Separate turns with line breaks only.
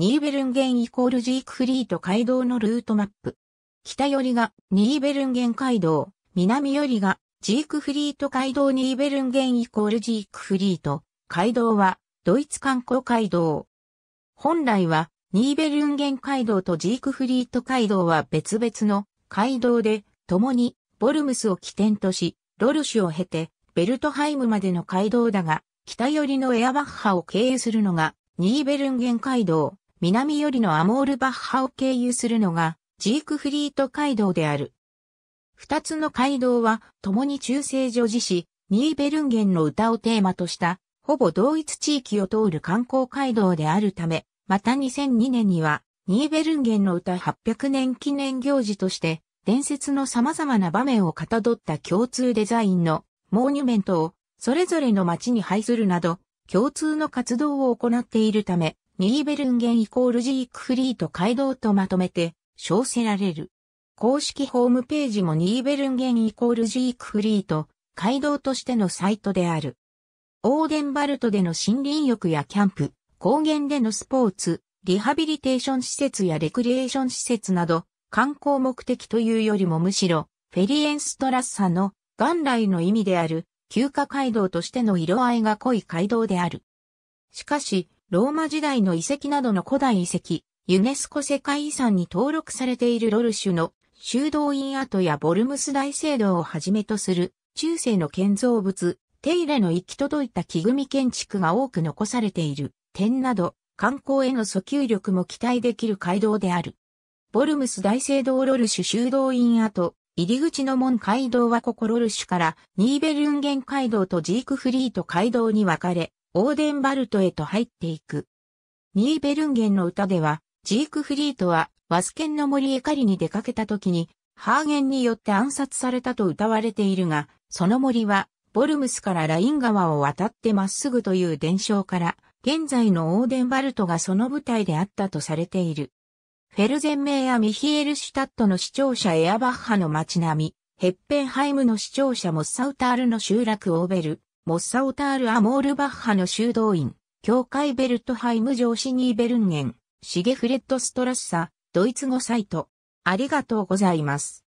ニーベルンゲンイコールジークフリート街道のルートマップ。北寄りがニーベルンゲン街道、南寄りがジークフリート街道ニーベルンゲンイコールジークフリート街道はドイツ観光街道。本来はニーベルンゲン街道とジークフリート街道は別々の街道で共にボルムスを起点とし、ロルシュを経てベルトハイムまでの街道だが、北寄りのエアバッハを経由するのがニーベルンゲン街道。南寄りのアモールバッハを経由するのが、ジークフリート街道である。二つの街道は、共に中世女子市、ニーベルンゲンの歌をテーマとした、ほぼ同一地域を通る観光街道であるため、また2002年には、ニーベルンゲンの歌800年記念行事として、伝説の様々な場面をかたどった共通デザインのモーニュメントをそれぞれの街に配するなど共通の活動を行っているため、ニーベルンゲンイコールジークフリート街道とまとめて称せられる。公式ホームページもニーベルンゲンイコールジークフリート街道としてのサイトである。オーデンバルトでの森林浴やキャンプ、高原でのスポーツ、リハビリテーション施設やレクリエーション施設など、観光目的というよりもむしろ、フェリエンストラッサの元来の意味である、休暇街道としての色合いが濃い街道である。しかし、ローマ時代の遺跡などの古代遺跡、ユネスコ世界遺産に登録されているロルシュの修道院跡やボルムス大聖堂をはじめとする中世の建造物、手入れの行き届いた木組建築が多く残されている点など観光への訴求力も期待できる街道である。ボルムス大聖堂ロルシュ修道院跡、入り口の門街道はここロルシュからニーベルンゲン街道とジークフリート街道に分かれ、オーデンバルトへと入っていく。ニーベルンゲンの歌では、ジークフリートは、ワスケンの森へ狩りに出かけた時に、ハーゲンによって暗殺されたと歌われているが、その森は、ボルムスからライン川を渡ってまっすぐという伝承から、現在のオーデンバルトがその舞台であったとされている。フェルゼンメイやミヒエルシュタットの視聴者エアバッハの街並み、ヘッペンハイムの視聴者モッサウタールの集落オーベル、モッサオタール・アモールバッハの修道院、教会ベルトハイム城シニーベルンゲン、シゲフレッド・ストラッサ、ドイツ語サイト。ありがとうございます。